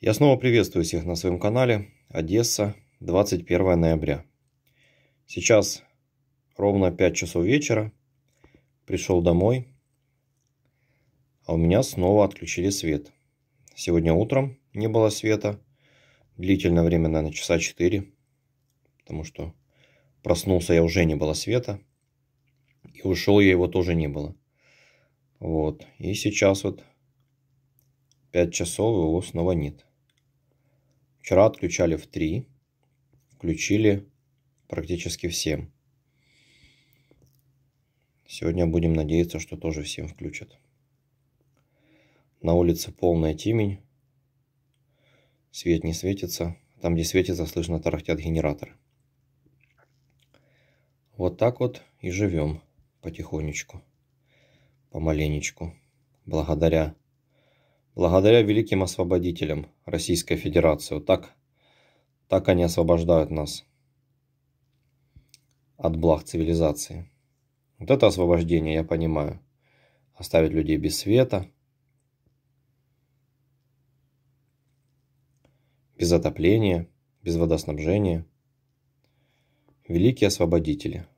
Я снова приветствую всех на своем канале. Одесса, 21 ноября. Сейчас ровно 5 часов вечера. Пришел домой. А у меня снова отключили свет. Сегодня утром не было света. Длительное время, наверное, часа 4. Потому что проснулся я уже не было света. И ушел я его тоже не было. Вот. И сейчас вот 5 часов его снова нет. Вчера отключали в 3, включили практически всем. Сегодня будем надеяться, что тоже всем включат. На улице полная темень, свет не светится. Там, где светится, слышно тарахтят генераторы. Вот так вот и живем потихонечку, помаленечку, благодаря благодаря великим освободителям Российской Федерации. Вот так, так они освобождают нас от благ цивилизации. Вот это освобождение, я понимаю. Оставить людей без света, без отопления, без водоснабжения. Великие освободители –